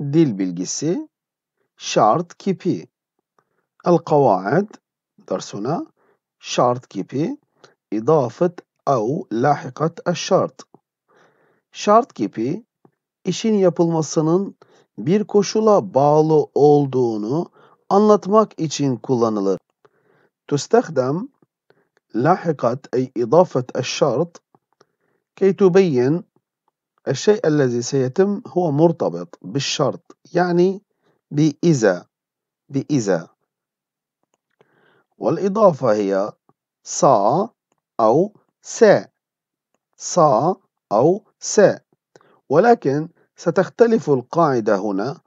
dil bilgisi, şart kipi. El kavaid dersuna şart kipi idafet au lahikat el şart. Şart kipi işin yapılmasının bir koşula bağlı olduğunu anlatmak için kullanılır. تستخدم ey أي إضافة şart, كي تبين الشيء الذي سيتم هو مرتبط بالشرط يعني بإذا بإذا والإضافة هي صا أو سا صا أو سا ولكن ستختلف القاعدة هنا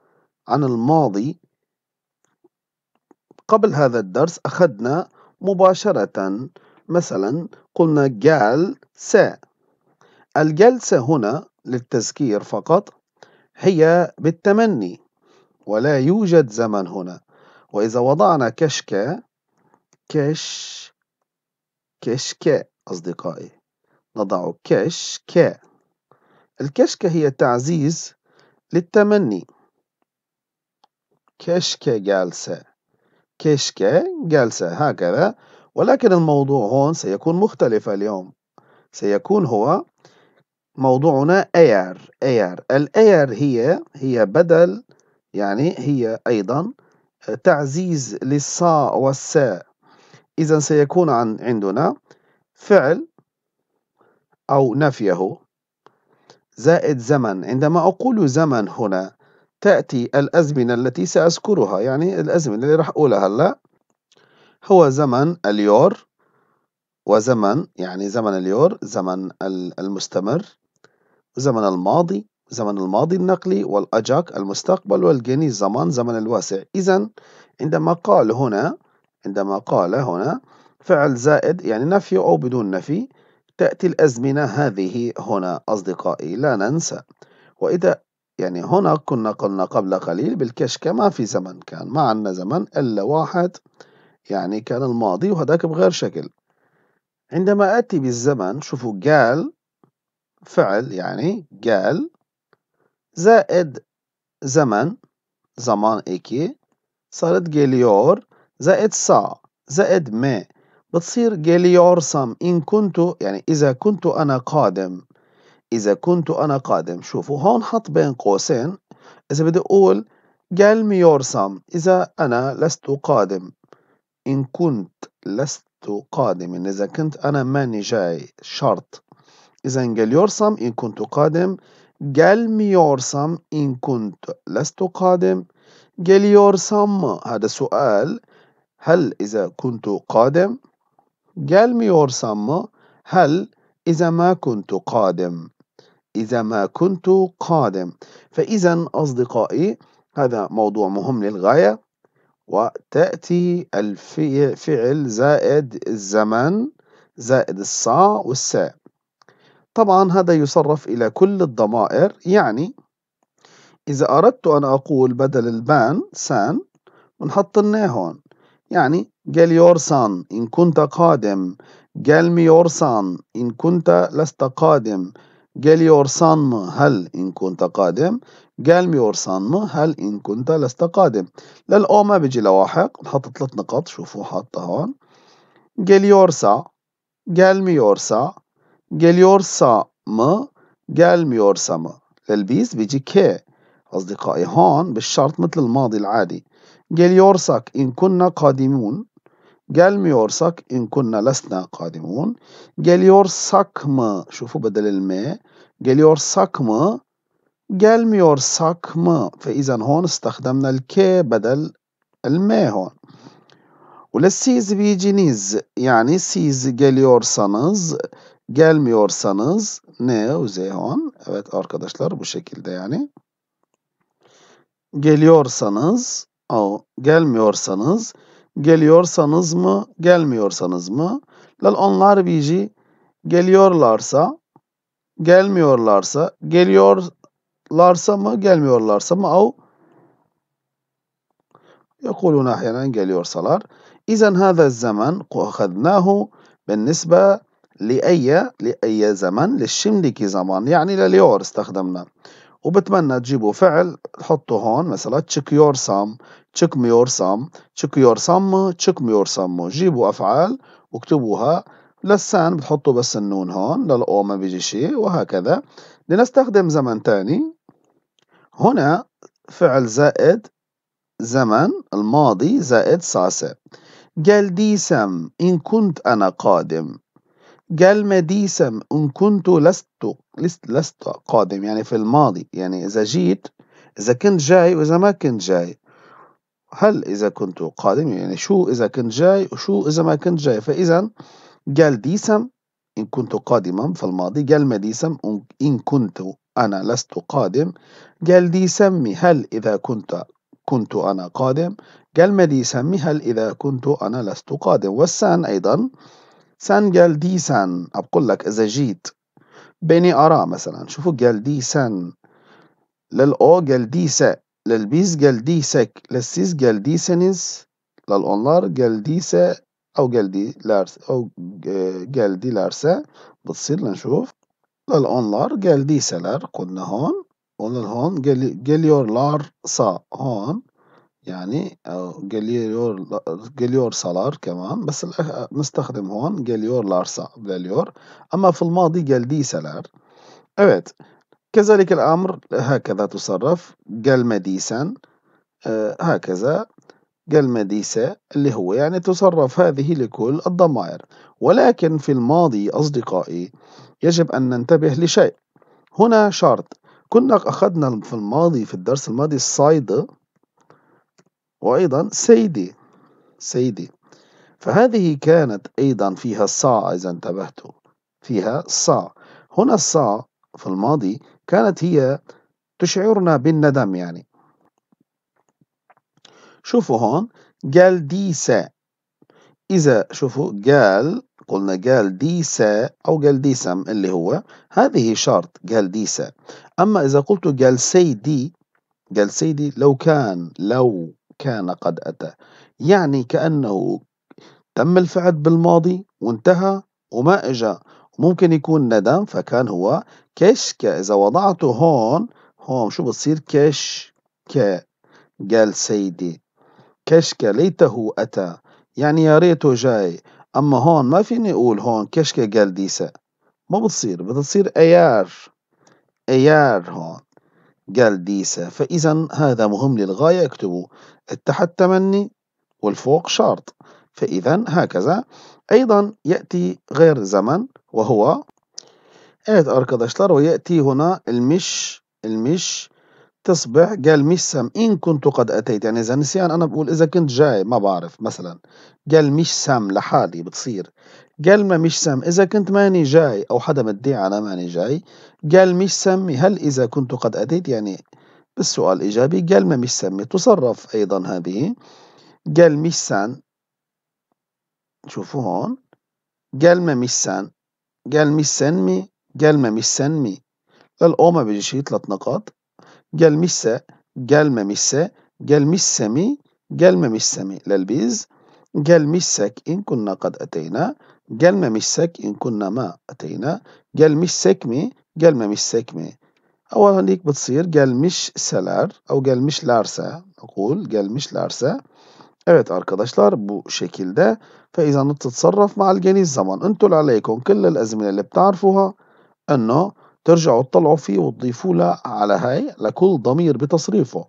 عن الماضي قبل هذا الدرس أخذنا مباشرة مثلا قلنا سا الجلسة هنا للتذكير فقط هي بالتمني ولا يوجد زمن هنا وإذا وضعنا كشكا كش كشكا أصدقائي نضع كشكا الكشكا هي تعزيز للتمني كشكا جالسة كشكا جالسة هكذا ولكن الموضوع هون سيكون مختلف اليوم سيكون هو موضوعنا air air الاير هي هي بدل يعني هي أيضا آه، تعزيز للصاء والساء إذا سيكون عن عندنا فعل أو نفيه زائد زمن عندما أقول زمن هنا تأتي الأزمنة التي سأذكرها يعني الأزمنة اللي راح أقولها هلا هو زمن اليور وزمن يعني زمن اليور زمن المستمر زمن الماضي زمن الماضي النقلي والأجاك المستقبل والجيني الزمان زمن الواسع إذا عندما قال هنا عندما قال هنا فعل زائد يعني نفي أو بدون نفي تأتي الأزمنة هذه هنا أصدقائي لا ننسى وإذا يعني هنا كنا قلنا قبل قليل بالكشك ما في زمن كان ما عندنا زمن إلا واحد يعني كان الماضي وهذاك بغير شكل عندما أتي بالزمن شوفوا قال فعل يعني قال زائد زمن زمان إكي صارت جليور زائد سا زائد ما بتصير سام إن كنت يعني إذا كنت أنا قادم إذا كنت أنا قادم شوفوا هون حط بين قوسين إذا بدي أقول سام إذا أنا لست قادم إن كنت لست قادم إن إذا كنت أنا ماني جاي شرط إذا جاليورسم إن كنت قادم جالميورسم إن كنت لست قادم جاليورسم هذا سؤال هل إذا كنت قادم جالميورسم هل إذا ما كنت قادم إذا ما كنت قادم فإذا أصدقائي هذا موضوع مهم للغاية وتأتي الفعل زائد الزمن زائد الصا والساء طبعا هذا يصرف إلى كل الضمائر يعني إذا أردت أن أقول بدل البان سان ونحط النا هون يعني قال سان إن كنت قادم قال سان إن كنت لست قادم قال يورسان هل إن كنت قادم قال ميورسان هل إن كنت لست قادم للأو ما بيجي لواحق نحط ثلاث نقط شوفوا حاطة هون قال يورسا قال سا geliyorsa mı gelmiyorsa mı للبيس بيجي كي أصدقائي هون بالشرط مثل الماضي العادي geliyorsak إن كنا قادمون gelmiyorsak إن كنا لسنا قادمون geliyorsak mı شوفوا بدل الماء geliyorsak mı gelmiyorsak mı فإذا هون استخدمنا الكي بدل الماء هون وللسيز بيجي نيز يعني سيز geliyorsanız gelmiyorsanız ne o Zehon? Evet arkadaşlar bu şekilde yani. Geliyorsanız o gelmiyorsanız geliyorsanız mı gelmiyorsanız mı? Lal onlar bici geliyorlarsa gelmiyorlarsa geliyorlarsa mı gelmiyorlarsa mı o يقولون أحيانا geliyorsalar. إذا zaman, الزمن ben nisbe لأي لأي زمن للشملكي زمان يعني لليور استخدمنا وبتمنى تجيبوا فعل تحطوا هون مثلا تشيك يور سام تشيك ميور سام تشيك يور سام تشيك ميور سام جيبوا أفعال واكتبوها للسان بتحطوا بس النون هون للأو ما بيجي شيء وهكذا لنستخدم زمن تاني هنا فعل زائد زمن الماضي زائد ساسة قال ديسم إن كنت أنا قادم مديسم إن كنت لست لست, لست قادم يعني في الماضي يعني إذا جيت إذا كنت جاي وإذا ما كنت جاي هل إذا كنت قادم يعني شو إذا كنت جاي وشو إذا ما كنت جاي فإذا قال ديسم إن كنت قادما في الماضي قال مديسم إن كنت أنا لست قادم قال ديسمي هل إذا كنت كنت أنا قادم قال مديسمي هل إذا كنت أنا لست قادم والسان أيضا Sen geldiysen بقول لك إذا beni ara mesela. Şufu geldiysen lel o geldiyse lel biz geldiysek lel siz geldiyseniz lel onlar geldiyse او geldiler او e, geldilerse بتصير لنشوف lel onlar geldiyseler قلنا هون onlar هون geliyorlarsa هون يعني أو جليور جليور سالار كمان بس نستخدم هون جليور لارسا جاليور أما في الماضي جالدي سالار Evet. كذلك الأمر هكذا تصرف gelmediysen آه هكذا gelmediyse اللي هو يعني تصرف هذه لكل الضمائر ولكن في الماضي أصدقائي يجب أن ننتبه لشيء هنا شرط كنا أخذنا في الماضي في الدرس الماضي الصيد وأيضا سيدي سيدي فهذه كانت أيضا فيها الصاع إذا انتبهتوا فيها الصاع هنا الصاع في الماضي كانت هي تشعرنا بالندم يعني شوفوا هون قال دي سا إذا شوفوا قال قلنا قال دي سا أو قال دي سم اللي هو هذه شرط قال دي سا أما إذا قلت قال سيدي قال سيدي لو كان لو كان قد أتى يعني كأنه تم الفعل بالماضي وانتهى وما إجا ممكن يكون ندم فكان هو ك إذا وضعته هون هون شو بتصير ك قال سيدي ك ليته أتى يعني يا ريته جاي أما هون ما فيني أقول هون كشكة قال ديسة ما بتصير بتصير أيار أيار هون قال ديسا فإذا هذا مهم للغاية اكتبوا التحت تمني والفوق شرط فإذا هكذا أيضا يأتي غير زمن وهو Evet arkadaşlar o ويأتي هنا المش المش تصبح قال مش سم إن كنت قد أتيت يعني إذا نسيان أنا بقول إذا كنت جاي ما بعرف مثلا قال مش سم لحالي بتصير قال ما مش سم إذا كنت ماني جاي أو حدا مدعي أنا ماني جاي قال مش سمي هل إذا كنت قد أتيت يعني بالسؤال الإيجابي قال ما مش سمي تصرف أيضا هذه قال مش سن شوفوا هون قال ما مش سن قال مش سنمي قال ما مش سنمي الأو ما بيجي شيء ثلاث نقاط قال مش سا قال ما مش سا قال مش سمي قال ما مش سمي للبيز قال مسك إن كنا قد أتينا قال ما مسك إن كنا ما أتينا قال مش سكمي قال ما مش سكمي أو هنيك بتصير قال مش seller او gel miş larsa نقول gelmişlerse Evet arkadaşlar شكل ده فإذا تتصرف مع الجاني الزمن أنتم اللي عليكم كل الأزمنة اللي بتعرفوها أنه ترجعوا تطلعوا فيه وتضيفوا له على هاي لكل ضمير بتصريفه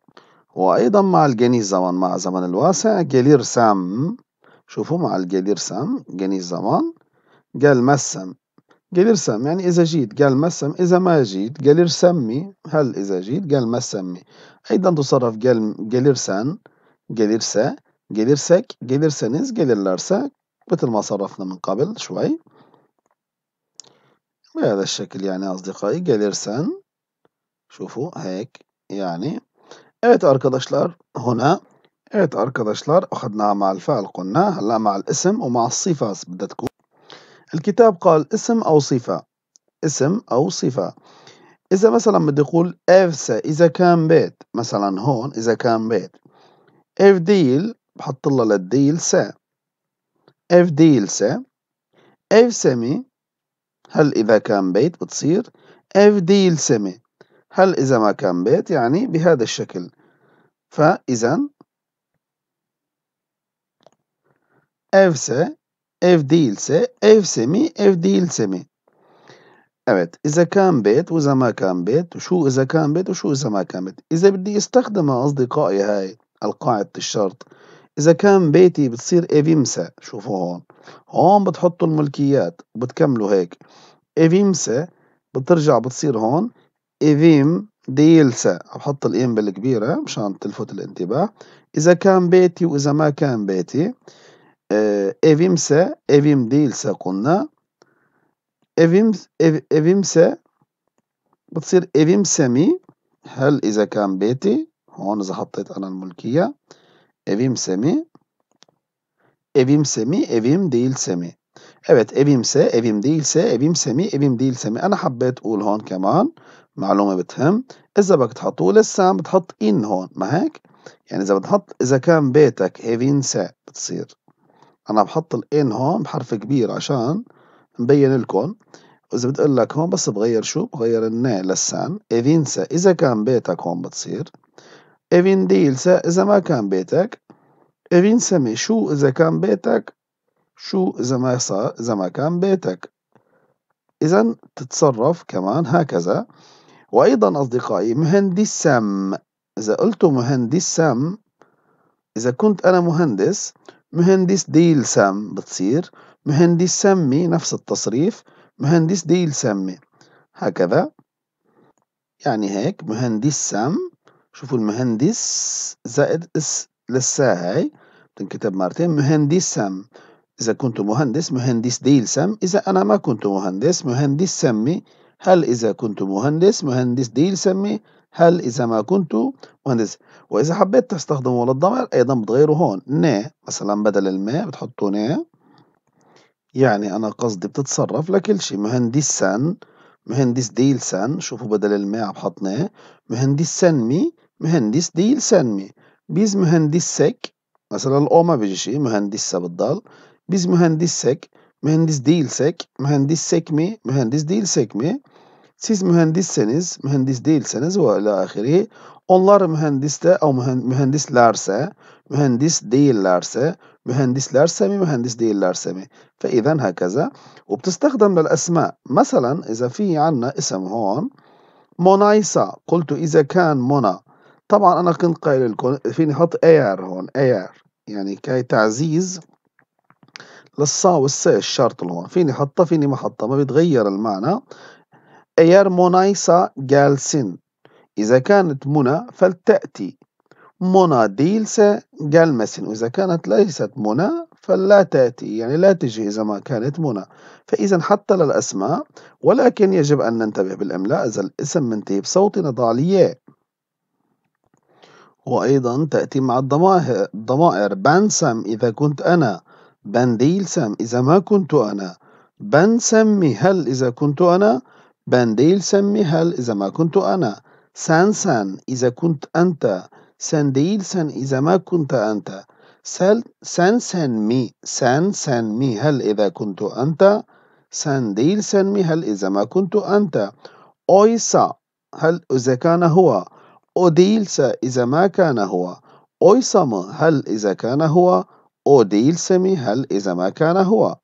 وأيضا مع الجاني الزمن مع زمن الواسع قال سام شوفوا مع الجدير سم جني زمان قال مسم جدير سم يعني إذا جيت قال مسم إذا ما جيت قال سمي هل إذا جيت قال مسمي أيضا تصرف قال جدير سن جدير سا جدير سك جدير سنز جدير مثل ما صرفنا من قبل شوي بهذا الشكل يعني أصدقائي جاليرسان شوفوا هيك يعني yani. Evet هنا Evet arkadaşlar اخذنا مع الفعل قلنا هلا مع الاسم ومع الصفة بدها تكون الكتاب قال اسم أو صفة اسم أو صفة إذا مثلا بدي أقول سا إذا كان بيت مثلا هون إذا كان بيت اف ديل بحط لها للديل سا اف ديل سا اف سمي هل إذا كان بيت بتصير اف ديل سمي هل إذا ما كان بيت يعني بهذا الشكل فإذا evse, ev değilse evse mi, ev değilse mi? Evet. إذا كان بيت وإذا ما كان بيت وشو إذا كان بيت وشو إذا ما كان بيت إذا بدي استخدمها أصدقائي هاي القاعدة الشرط إذا كان بيتي بتصير إيفيمسا شوفوا هون هون بتحطوا الملكيات وبتكملوا هيك إيفيمسا بترجع بتصير هون إيفيم ديلسا بحط الإيم بالكبيرة مشان تلفت الانتباه إذا كان بيتي وإذا ما كان بيتي evimse evim değilse قلنا evim ev, evimse بتصير evimsemi هل إذا كان بيتي هون إذا حطيت أنا الملكية evimsemi evimsemi evim değilse mi Evet evimse evim değilse evimsemi evim değilse mi أنا حبيت أقول هون كمان معلومة بتهم إذا بدك تحطوا لسه بتحط إن هون ما هيك يعني إذا بتحط إذا كان بيتك evimse بتصير انا بحط الان هون بحرف كبير عشان مبين لكم واذا بدي اقول لك هون بس بغير شو بغير النا للسان ايفينسا اذا كان بيتك هون بتصير ايفينديلسا اذا ما كان بيتك ايفينسمي شو اذا كان بيتك شو اذا ما صار اذا ما كان بيتك اذا تتصرف كمان هكذا وايضا اصدقائي مهندس سم اذا قلت مهندس سم اذا كنت انا مهندس مهندس ديل سام بتصير مهندس سمي نفس التصريف مهندس ديل سمي هكذا يعني هيك مهندس سام شوفوا المهندس زائد اس لسا هاي بتنكتب مرتين مهندس سام إذا كنت مهندس مهندس ديل سام إذا أنا ما كنت مهندس مهندس سمي هل إذا كنت مهندس مهندس ديل سمي هل إذا ما كنت مهندس وإذا حبيت تستخدم ولد ضمير أيضا بتغيره هون نا مثلا بدل الماء بتحطه نا يعني أنا قصدي بتتصرف لكل شيء مهندسا مهندس ديل سن شوفوا بدل الماء نا مهندس سنمي مهندس ديل سنمي بيز مهندس سك مثلا الأو ما بيجي شيء مهندسة بتضل بيز مهندس سك مهندس ديل سك مهندس سكمي مهندس ديل سكمي Siz mühendisseniz, mühendis değilseniz ve ila ahiri. Onlar mühendiste o mühendislerse, mühendis değillerse, mühendislerse mi mühendس değillerse mi فإذا هكذا وبتستخدم للأسماء مثلا إذا في عنا اسم هون مونايسا قلت إذا كان منى طبعا أنا كنت قايل لكم فيني أحط اير هون اير يعني كي تعزيز للصا والسا الشرط هون فيني حطه فيني ما حطه ما بيتغير المعنى eğer ise gelsin. إذا كانت منى فلتأتي Mona değilse gelmesin وإذا كانت ليست منى فلا تأتي يعني لا تجي إذا ما كانت منى فإذا حتى للأسماء ولكن يجب أن ننتبه بالإملاء إذا الاسم isem بصوت نضع الياء وأيضا تأتي مع الضمائر ضمائر بنسم إذا كنت أنا بنديلسم إذا ما كنت أنا بنسمي هل إذا كنت أنا بانديل سمي هل إذا ما كنت أنا سان إذا كنت أنت سانديل سان إذا ما كنت أنت سان مي سان مي هل إذا كنت أنت سان مي هل إذا ما كنت أنت أويسا هل إذا كان هو أوديلسا إذا ما كان هو أويسام هل إذا كان هو أوديل سمي هل إذا ما كان هو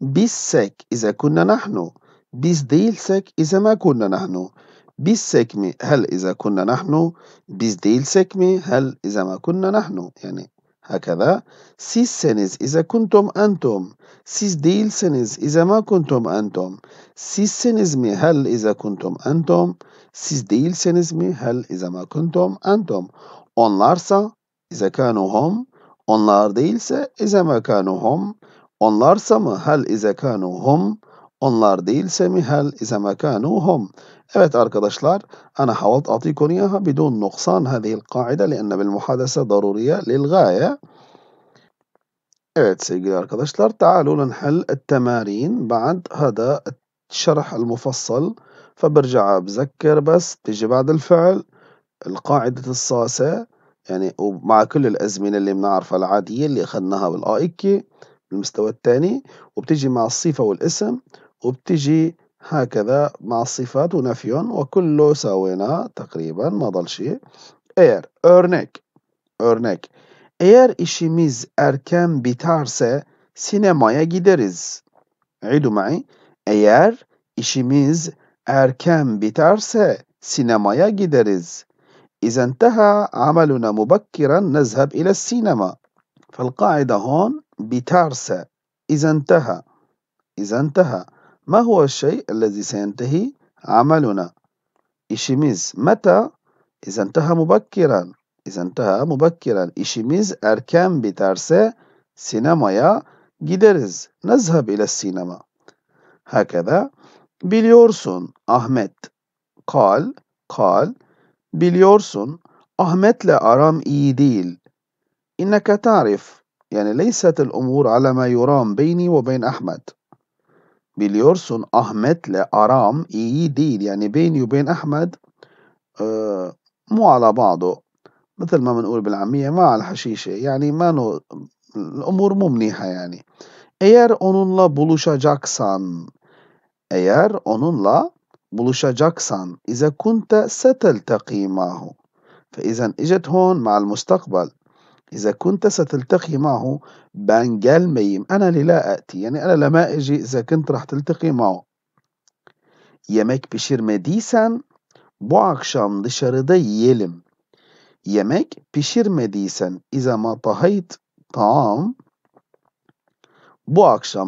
بيسك إذا كنا نحن Biz değilsek izeme kunna nahnu. Bizsek mi hel ize kunna nahnu? Biz değilsek mi hel izeme kunna nahnu? Yani hakeza sizseniz ize kuntum entum. Siz değilseniz izeme kuntum entum. Sizseniz mi hel ize kuntum entum? Siz değilseniz mi hel izeme kuntum entum? Onlarsa ize kanuhum. Onlar değilse izeme kanuhum. Onlarsa mı hel ize kanuhum? Onlar değilse mihel ize mekanuhum. Evet arkadaşlar أنا حاولت أعطيكم إياها بدون نقصان هذه القاعدة لأن بالمحادثة ضرورية للغاية. Evet sevgili arkadaşlar تعالوا نحل التمارين بعد هذا الشرح المفصل فبرجع بذكر بس بيجي بعد الفعل القاعدة الصاصة يعني ومع كل الأزمنة اللي بنعرفها العادية اللي أخذناها بالآيكي بالمستوى الثاني وبتيجي مع الصفة والاسم وبتجي هكذا مع الصفات ونفيهم وكله سوينا تقريبا ما ضل شيء eğer örnek örnek eğer işimiz erken biterse سينمايا جيدرز عيدوا معي eğer işimiz erken biterse سينمايا جيدرز إذا انتهى عملنا مبكرا نذهب إلى السينما فالقاعدة هون بتارسة إذا انتهى إذا انتهى ما هو الشيء الذي سينتهي عملنا إشيميز متى إذا انتهى مبكرا إذا انتهى مبكرا إشيميز erken سينما يا جيدرز نذهب إلى السينما هكذا بليورسون أحمد قال قال بليورسون أحمد لا أرام إيديل إنك تعرف يعني ليست الأمور على ما يرام بيني وبين أحمد biliyorsun Ahmet'le aram iyi değil. Yani beyni ve beyn Ahmet e, مو على بعضه مثل ما بنقول بالعامية ما على الحشيشة يعني ما نو الأمور yani. Eğer onunla buluşacaksan eğer onunla buluşacaksan ize إذا كنت ستلتقي معه فإذا إجت هون مع المستقبل إذا كنت ستلتقي معه بانجال ميم أنا للا آتي يعني أنا لما أجي إذا كنت راح تلتقي معه yemek pişirmediysen bu akşam يلم يمك بشير مديسان إذا ما طهيت طعام bu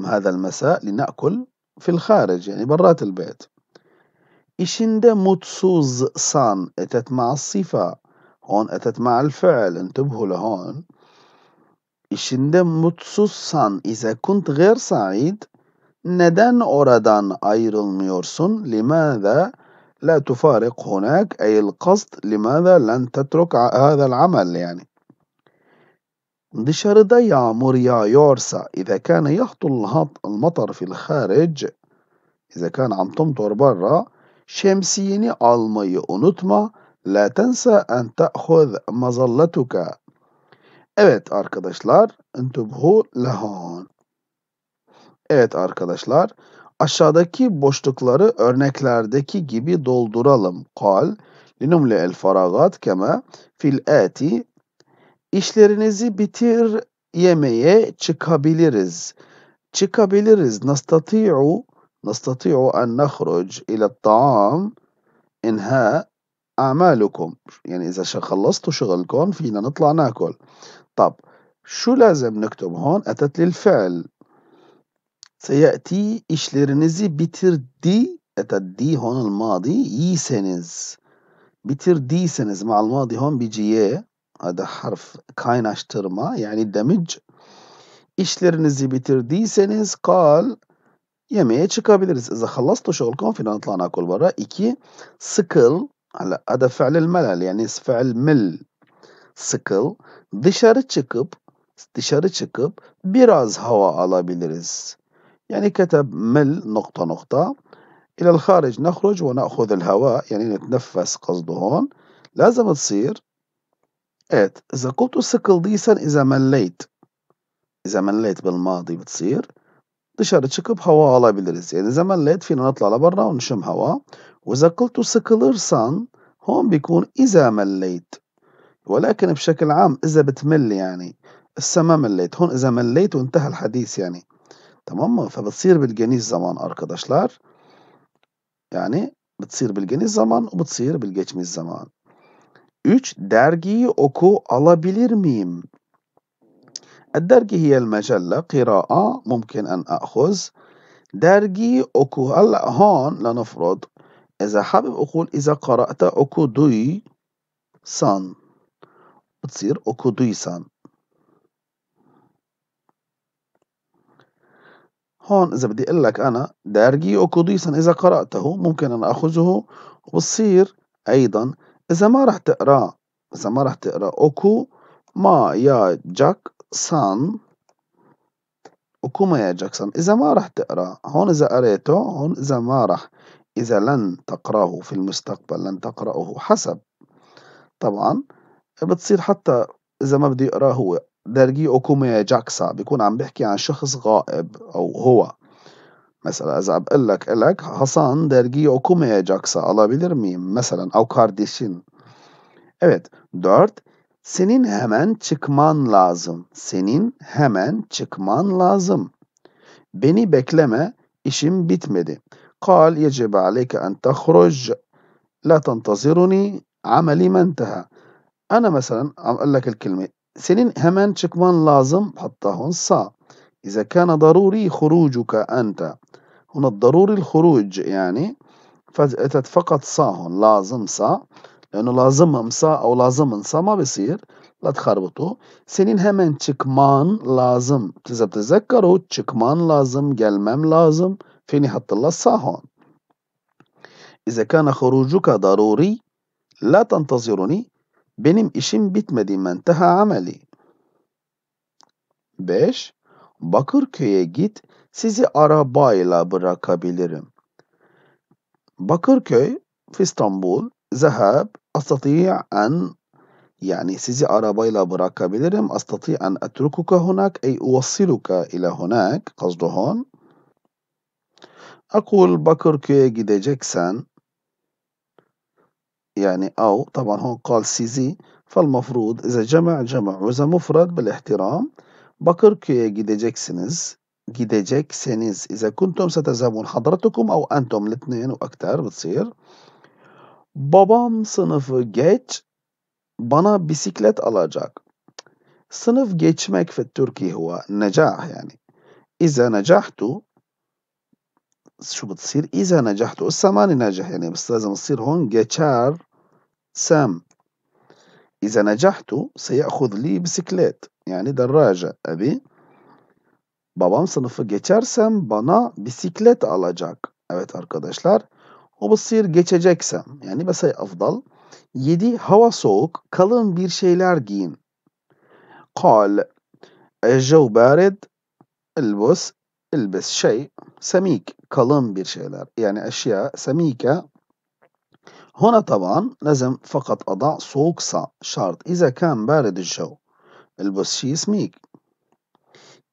هذا المساء لنأكل في الخارج يعني برات البيت. متسوز سان اتت مع الصفة هون أتت مع الفعل انتبهوا لهون İşinde mutsuzsan ise kunt غير سعيد neden oradan ayrılmıyorsun? لماذا لا تفارق هناك أي القصد لماذا لن تترك هذا العمل يعني dışarıda yağmur yağıyorsa إذا كان يهطل المطر في الخارج إذا كان عم تمطر برا şemsiyeni almayı unutma La tensa en ta'khud mazallatuka. Evet arkadaşlar. Entubhu lahon. Evet arkadaşlar. Aşağıdaki boşlukları örneklerdeki gibi dolduralım. Kal linumli el faragat keme fil ati. İşlerinizi bitir yemeğe çıkabiliriz. Çıkabiliriz. Nastati'u nastati'u en nahruc ile ta'am inha أعمالكم يعني إذا خلصتوا شغلكم فينا نطلع ناكل طب شو لازم نكتب هون أتت للفعل seyaati işlerinizi bitirdi etaddi هون الماضي yiyseniz bitirdiyseniz مع الماضي هون بيجي ye هذا حرف kaynaştırma yani demic işlerinizi bitirdiyseniz kal yemeğe çıkabiliriz. İza hallastu şogulkum filan atlana kol bara. İki, sıkıl هلا هذا فعل الملل يعني فعل مل sıkıl dışarı çıkıp dışarı براز biraz على alabiliriz. يعني كتب مل نقطة نقطة إلى الخارج نخرج ونأخذ الهواء يعني نتنفس قصده هون لازم تصير إت إيه، إذا قلت ديسا إذا مليت إذا مليت بالماضي بتصير dışarı çıkıp hava alabiliriz. Yani zaman led فينا نطلع لبرا ونشم hava. Ve قلت sıkılırsan هون بيكون إذا مليت. ولكن بشكل am iza bitmelli yani. إسا melleyt. Hon iza melleyt مليت وانتهى hadis yani. Tamam mı? Fe bitsir bilgeniz zaman arkadaşlar. Yani bitsir bilgeniz zaman bitsir bilgeçmiz zaman. 3. Dergiyi oku alabilir miyim? الدرجي هي المجلة قراءة ممكن أن أخذ درجي أكو هلأ هون لنفرض إذا حابب أقول إذا قرأت أكو دوي سان بتصير أكو دوي سان هون إذا بدي أقول لك أنا درجي أكو دوي سان إذا قرأته ممكن أن أخذه وبصير أيضا إذا ما رح تقرأ إذا ما رح تقرأ أكو ما يا جاك سان وكومايا جاكسون إذا ما راح تقرأ هون إذا قريته هون إذا ما راح إذا لن تقرأه في المستقبل لن تقرأه حسب طبعا بتصير حتى إذا ما بده يقرأ هو دارجي أوكوميا جاكسا بيكون عم بحكي عن شخص غائب أو هو مثلا إذا عم بقول لك إلك حصان دارجي أوكوميا جاكسا الله بيدر مين مثلا أو كارديشين ايه 4. Senin hemen çıkman lazım. Senin hemen çıkman lazım. Beni bekleme, işim bitmedi. قال يجب عليك أن تخرج لا تنتظرني عملي ما انتهى أنا مثلا أقول لك الكلمة senin hemen çıkman lazım حطه صا إذا كان ضروري خروجك أنت هنا الضروري الخروج يعني فتت فقط صا هون لازم صا لأنه لازمها مساء أو لازم نسا ما بيصير لا senin hemen çıkman lazım تتذكروا çıkman lazım gelmem lazım Feni حط الله الصا هون إذا كان خروجك ضروري benim işim bitmedi menteha ameli 5. Bakırköy'e git sizi arabayla bırakabilirim. Bakırköy İstanbul ذهب أستطيع أن يعني سيزي أرابيلا براكا بيدرم أستطيع أن أتركك هناك أي أوصلك إلى هناك قصده هون أقول بكر كي جيدا جاكسون يعني أو طبعا هون قال سيزي فالمفروض إذا جمع جمع وإذا مفرد بالاحترام بكر كي جيدا جاكسنز جدا جاكسونز إذا كنتم ستذهبون حضرتكم أو أنتم الاثنين وأكثر بتصير Babam sınıfı geç, bana bisiklet alacak. Sınıf geçmek fi Türkiye هو نجاح يعني. إذا نجحت شو بتصير؟ إذا نجحت هسه ماني ناجح يعني بس لازم تصير هون geçer سام إذا necahtu, سيأخذ li bisiklet. Yani دراجة abi. babam sınıfı geçersem bana bisiklet alacak. Evet arkadaşlar o basir geçeceksem yani mesela afdal. 7. Hava soğuk. Kalın bir şeyler giyin. Kal. Eccev barid. Elbus. Elbis şey. Semik. Kalın bir şeyler. Yani eşya. Semike. هنا taban lazım, فقط أضع سوق شرط إذا كان بارد الجو البس şey سميك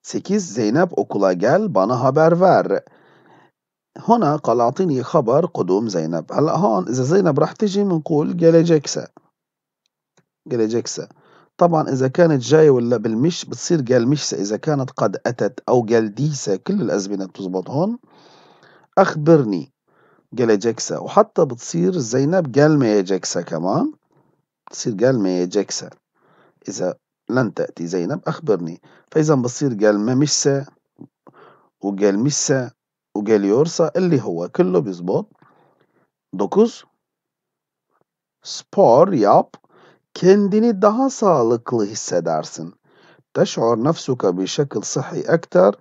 8 Zeynep okula gel bana haber ver. هنا قال أعطيني خبر قدوم زينب هلا هون إذا زينب راح تجي بنقول جالجكسا جالجكسا طبعا إذا كانت جاية ولا بالمش بتصير جالمشسا إذا كانت قد أتت أو جالديسا كل الأزمنة بتزبط هون أخبرني جالجكسا وحتى بتصير زينب جالميجيكسا كمان بتصير جالميجيكسا إذا لن تأتي زينب أخبرني فإذا بصير جالميمشسا وجالمشسا وجاليورسا اللي هو كله بيظبط dokuz Spor yap, kendini daha sağlıklı hissedersin. تشعر نفسك بشكل صحي أكثر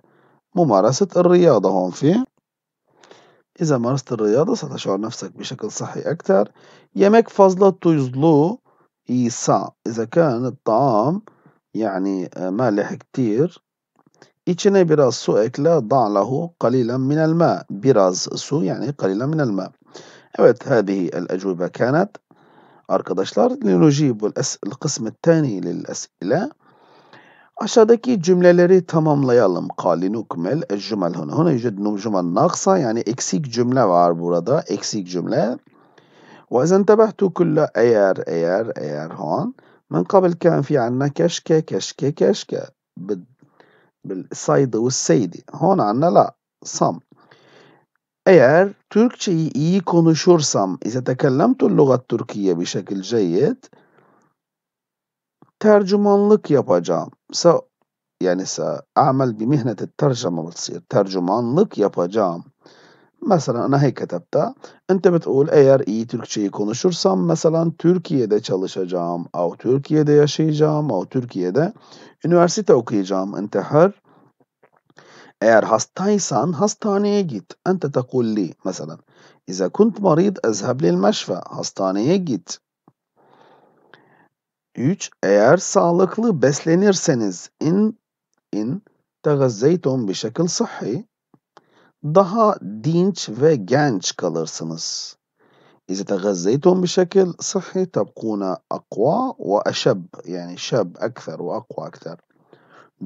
ممارسة الرياضة هون في إذا مارست الرياضة ستشعر نفسك بشكل صحي أكثر يمك فضلة tuzlu إيسا إذا كان الطعام يعني آه، مالح كتير içine biraz su ekle. da'lahu ضع min el ma Biraz su yani min el ma Evet hadihi el ecube kanat arkadaşlar. لنجيب القسم الثاني للأسئلة. Aşağıdaki cümleleri tamamlayalım. Kali el cümel huna. Huna yüced cümel naksa yani eksik cümle var burada. Eksik cümle. Ve izen tebehtu kulla eğer eğer eğer hon. من قبل كان في عنا كشكة كشكة كشكة بالصيد والسيدي هون عنا لا some eğer Türkçeyi iyi konuşursam ise tekellemtu lügat Türkiye bir şekil ceyid tercümanlık yapacağım. Sa yani sa amel bi mihnete tercüme bتصير tercümanlık yapacağım. Mesela نهي كتبت أنت بتقول eğer iyi Türkçeyi konuşursam mesela Türkiye'de çalışacağım أو Türkiye'de yaşayacağım أو Türkiye'de üniversite okuyacağım انتحر eğer hastaysan hastaneye git. Ente tekulli mesela. İza kunt marid ezheb lil meşfe. Hastaneye git. 3. Eğer sağlıklı beslenirseniz in in tegazzeytum bi şekil sıhhi daha dinç ve genç kalırsınız. إذا تغذيتم بشكل صحي تبقون أقوى وأشب يعني شاب أكثر وأقوى أكثر.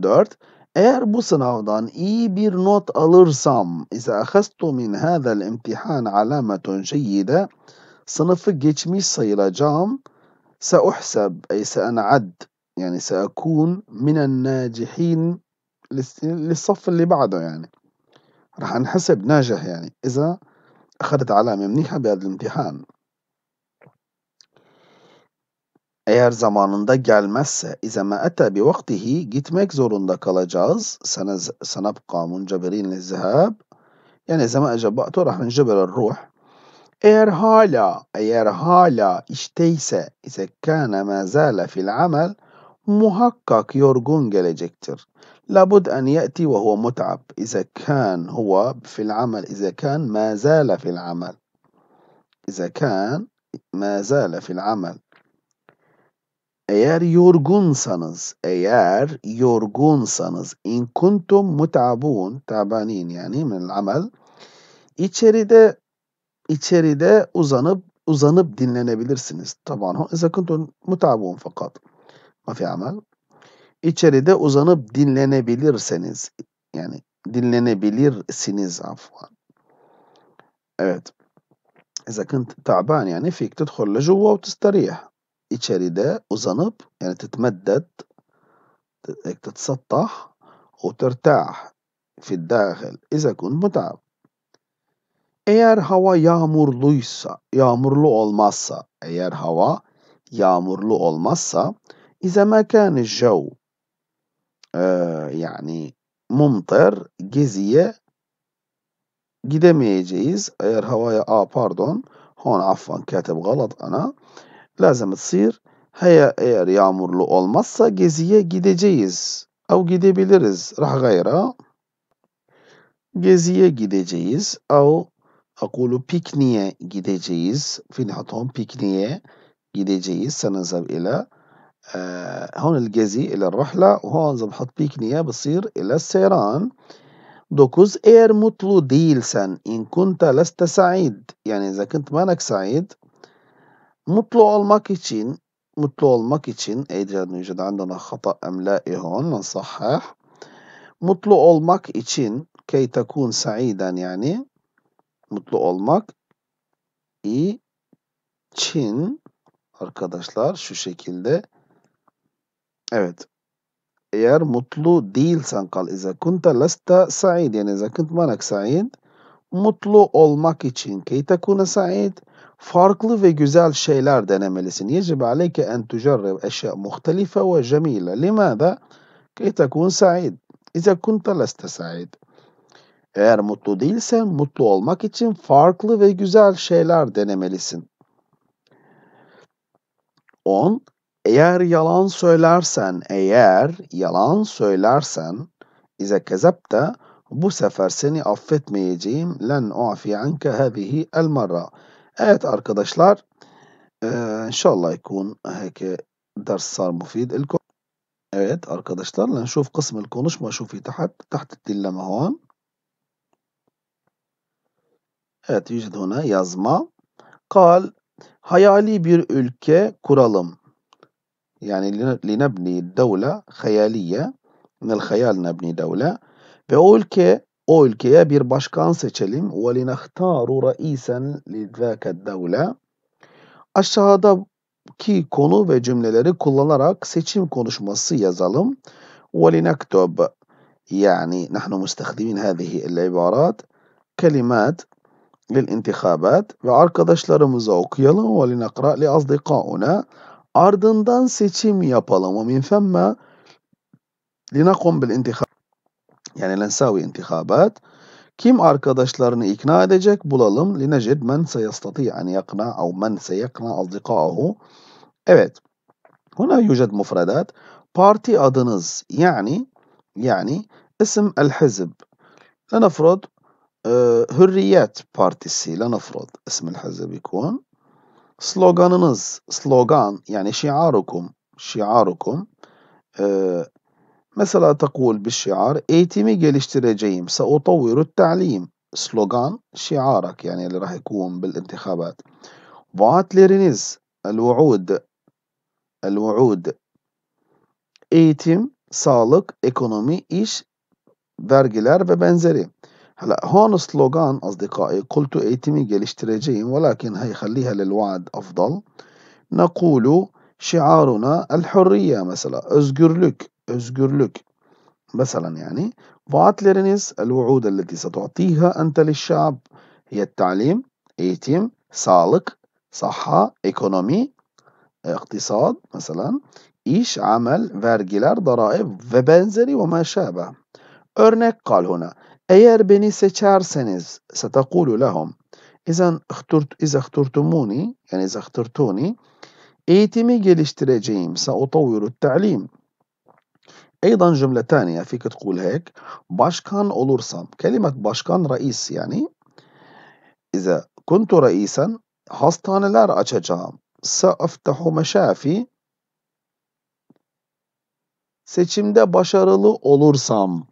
4 Eğer bu sınavdan iyi bir not alırsam إذا أخذت من هذا الامتحان علامة جيدة sınıfı geçmiş sayılacağım سأحسب أي سأنعد يعني سأكون من الناجحين للصف اللي بعده يعني راح انحسب ناجح يعني إذا أخذت علامة منيحة بهذا الامتحان Eğer zamanında gelmezse, izeme ete bi vaktihi gitmek zorunda kalacağız. Sana sanabqa muncebirinle zihab. Yani izeme ecebatu rahmin cebelel ruh. Eğer hala, eğer hala işteyse, ise kana mezâle fil amel, muhakkak yorgun gelecektir. لابد أن يأتي وهو متعب إذا كان هو في العمل إذا كان ما زال في العمل إذا كان ما زال في العمل Eğer yorgunsanız, eğer yorgunsanız, in kuntum mutabun, tabanin yani min amel, içeride içeride uzanıp uzanıp dinlenebilirsiniz. Taban, iza kuntum mutabun fakat. Ma fi amel. içeride uzanıp dinlenebilirseniz yani dinlenebilirsiniz afwan. Evet. kunt taban yani fik يعني فيك jowa لجوا وتستريح içeride uzanıp yani يعني تتمدد تتسطح tertah fi الداخل İza kunt mutab. Eğer hava yağmurluysa, yağmurlu olmazsa, eğer hava yağmurlu olmazsa, إذا ما كان yani mumtar geziye gidemeyeceğiz. Eğer havaya a pardon hon affan katip galat ana lazım تصير هيا eğer yağmurlu olmazsa geziye gideceğiz. Av gidebiliriz. Rah gayra. Geziye gideceğiz. Av akulu pikniğe gideceğiz. Fil haton pikniğe gideceğiz. Sanazab ile هون الجزيء إلى الرحلة وهون زي ما بحط بيك إياه بصير إلى السيران دوكوز إير مطلو ديلسن إن كنت لست سعيد يعني إذا كنت مانك سعيد mutlu olmak için mutlu olmak için eğer yüced عندنا خطأ أم لا هون نصحح mutlu olmak için كي تكون سعيدا يعني mutlu olmak için arkadaşlar şu şekilde Evet. Eğer mutlu değilsen kal. İza kunta lasta sa'id. Yani iza kunt manak sa'id. Mutlu olmak için keytekune sa'id. Farklı ve güzel şeyler denemelisin. Yecib aleyke en tucerrib eşya muhtelife ve cemile. Limada? Keytekun sa'id. İza kunta lasta sa'id. Eğer mutlu değilsen mutlu olmak için farklı ve güzel şeyler denemelisin. 10. Eğer yalan söylersen, eğer yalan söylersen, ize kezepte, bu sefer seni affetmeyeceğim. Len uafi anke hâzihi el marra. Evet arkadaşlar, e, inşallah يكون هيك ders sar mufid لكم. Evet arkadaşlar, لنشوف şuf الكونuşma شو في تحت تحت الدلمة هون. Evet, yüzde ona yazma. Kal, hayali bir ülke kuralım. Yani linebni devle hayaliye. Minel hayal nebni devle. Ve o ülke o ülkeye bir başkan seçelim. Ve linehtaru reisen lidvâke devle. Aşağıdaki konu ve cümleleri kullanarak seçim konuşması yazalım. Ve linektub يعني نحن مستخدمين هذه العبارات كلمات للانتخابات ve arkadaşlarımıza okuyalım ve linakra li asdikauna Ardından seçim yapalım. ومن ثم لنقم بالانتخاب yani lensavi intikabat. Kim arkadaşlarını ikna edecek bulalım. Linecid men seyastati an yakna au men seyakna azdikahu. Evet. Huna yüced mufredat. Parti adınız yani yani isim el hizb. Lenafrod Hürriyet Partisi. Lenafrod ismi el hizb ikun sloganınız, slogan yani şiarukum, şiarukum. Ee, mesela takul bir şiar, eğitimi geliştireceğim, sautavviru ta'lim. Slogan, şiarak yani اللي راح يكون بالانتخابات. Vaatleriniz, el-vuud, el-vuud. Eğitim, sağlık, ekonomi, iş, vergiler ve benzeri. هلا هون سلوغان أصدقائي قلت إيتمي جلشتريجين ولكن هيخليها للوعد أفضل نقول شعارنا الحرية مثلا أزجرلك أزجرلك مثلا يعني لرينيس الوعود التي ستعطيها أنت للشعب هي التعليم أيتم سالك صحة إيكونومي اقتصاد مثلا إيش عمل فارجيلر ضرائب ve وما شابه أرنك قال هنا Eğer beni seçerseniz setekulu lehum İzen ihturt, iz ihturtumuni yani iz ihturtuni eğitimi geliştireceğim sautavviru ta'lim Eydan cümle taniye fik kul hek başkan olursam kelimet başkan reis yani İze kuntu reisen hastaneler açacağım sa sa'aftahu meşafi seçimde başarılı olursam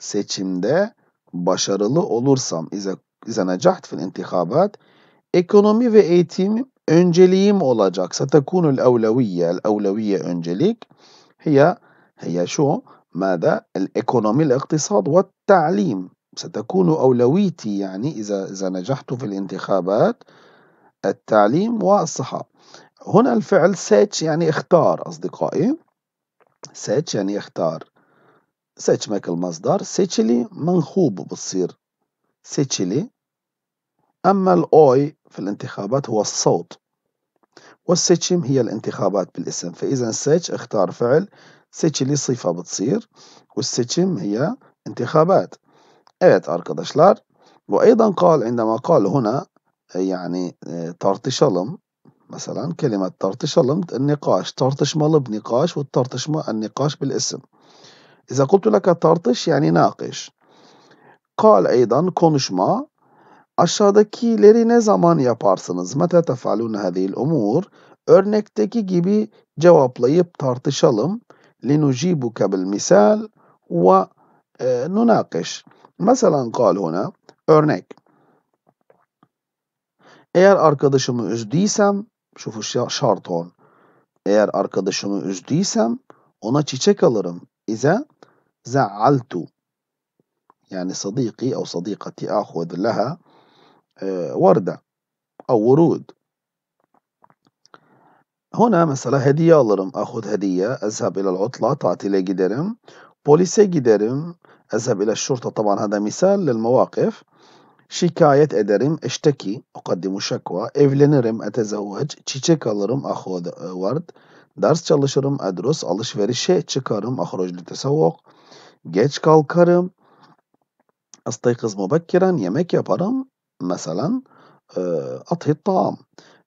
seçimde başarılı olursam ize, ize necaht fil intikabat ekonomi ve eğitim önceliğim olacak. Setekunul evleviyye. El evleviyye öncelik. Hiye, hiye şu? ماذا؟ الإيكونومي الاقتصاد والتعليم ستكون أولويتي يعني إذا إذا نجحت في الانتخابات التعليم والصحة هنا الفعل سيتش يعني اختار أصدقائي سيتش يعني اختار seçmek المصدر seçili منخوب بتصير seçili أما الأوي في الانتخابات هو الصوت والسيتشم هي الانتخابات بالاسم فإذا سيتش اختار فعل seçili صفة بتصير والسيتشم هي انتخابات Evet arkadaşlar وأيضا قال عندما قال هنا يعني tartışalım مثلا كلمة tartışalım النقاش tartışmalı بنقاش والترتشمة النقاش بالاسم إذا قلت لك tartış yani nakış. Kal أيضا konuşma. Aşağıdakileri ne zaman yaparsınız? Mete تفعلون هذه umur. Örnekteki gibi cevaplayıp tartışalım. misal ve ونناقش. E, Mesela kal huna. örnek. Eğer arkadaşımı üzdüysem, şart on. Eğer arkadaşımı üzdüysem ona çiçek alırım. İze زعلت يعني صديقي أو صديقتي أخذ لها آه، وردة أو ورود هنا مثلا هدية alırım. أخذ هدية أذهب إلى العطلة تعطيلة giderim. Polise giderim. أذهب إلى الشرطة طبعا هذا مثال للمواقف شكاية ederim. اشتكي أقدم شكوى. Evlenirim. أتزوج. Çiçek alırım. أخذ آه، ورد. Ders çalışırım. أدرس. Alışverişe çıkarım. أخرج للتسوق. Geç kalkarım. أستيقظ مبكرا yemek yaparım. Mesela أطهي e, الطعام.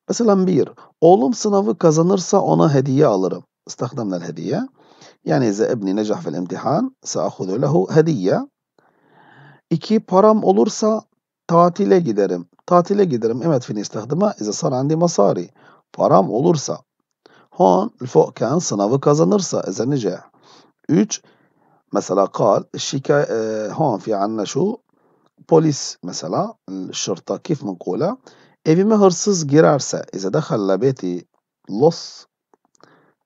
Mesela bir, oğlum sınavı kazanırsa ona hediye alırım. استخدمنا hediye. Yani إذا ebni نجح في الامتحان سأخذ له hediye. İki, param olursa tatile giderim. Tatile giderim. Evet fini istihdama iza sar andi masari. Param olursa. Hon, الفوق كان sınavı kazanırsa. İza nice. Üç, مثلا قال الشكا آه، هون في عنا شو بوليس مثلا الشرطة كيف منقولة إيفي مهرسز جيرارسا إذا دخل لبيتي لص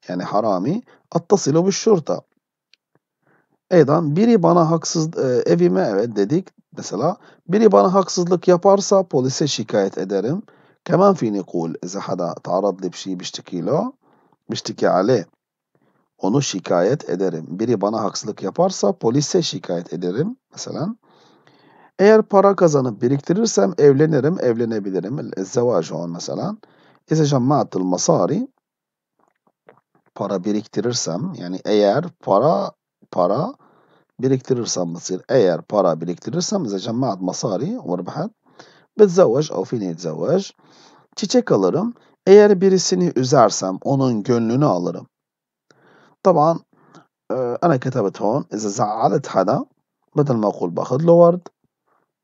يعني حرامي أتصلوا بالشرطة أيضا بيري بانا هاكسز إيفي آه، ما ديديك مثلا بيري بانا هاكسز لك يا بارسا بوليسي شكاية أدرم كمان فيني قول إذا حدا تعرض لي بشي بشتكي له بشتكي عليه onu şikayet ederim. Biri bana haksızlık yaparsa polise şikayet ederim mesela. Eğer para kazanıp biriktirirsem evlenirim, evlenebilirim. Zevac o mesela. İze cemaatul masari para biriktirirsem yani eğer para para biriktirirsem bısir. Eğer para biriktirirsem ize cemaat masari ve rebahat bezzavaj av fini zevac. Çiçek alırım. Eğer birisini üzersem onun gönlünü alırım. طبعا انا كتبت هون اذا زعلت حدا بدل ما اقول باخذ له ورد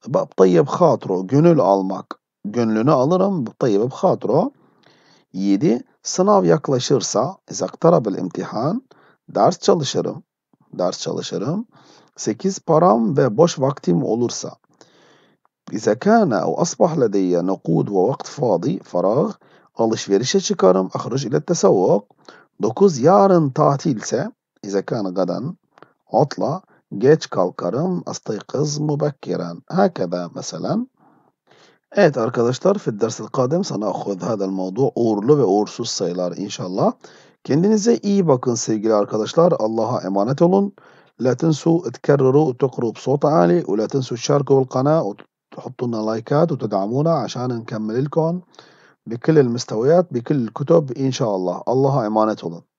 بقى بطيب خاطره gönül almak gönlünü alırım بطيب بخاطره 7 sınav yaklaşırsa اذا اقترب الامتحان ders çalışırım ders çalışırım 8 param ve boş vaktim olursa إذا كان أو أصبح لدي نقود ووقت فاضي فراغ alışverişe çıkarım أخرج إلى التسوق 9 yarın tatilse ize kana gadan atla geç kalkarım astay kız mubekkiren. Hakeza mesela. Evet arkadaşlar fi dersil kadem sana akhud hadal mevdu uğurlu ve uğursuz sayılar inşallah. Kendinize iyi bakın sevgili arkadaşlar. Allah'a emanet olun. لا تنسوا تكرروا وتقروا بصوت عالي ولا تنسوا تشاركوا القناة وتحطوا لنا لايكات وتدعمونا عشان نكمل لكم بكل المستويات بكل الكتب إن شاء الله الله أمانة olun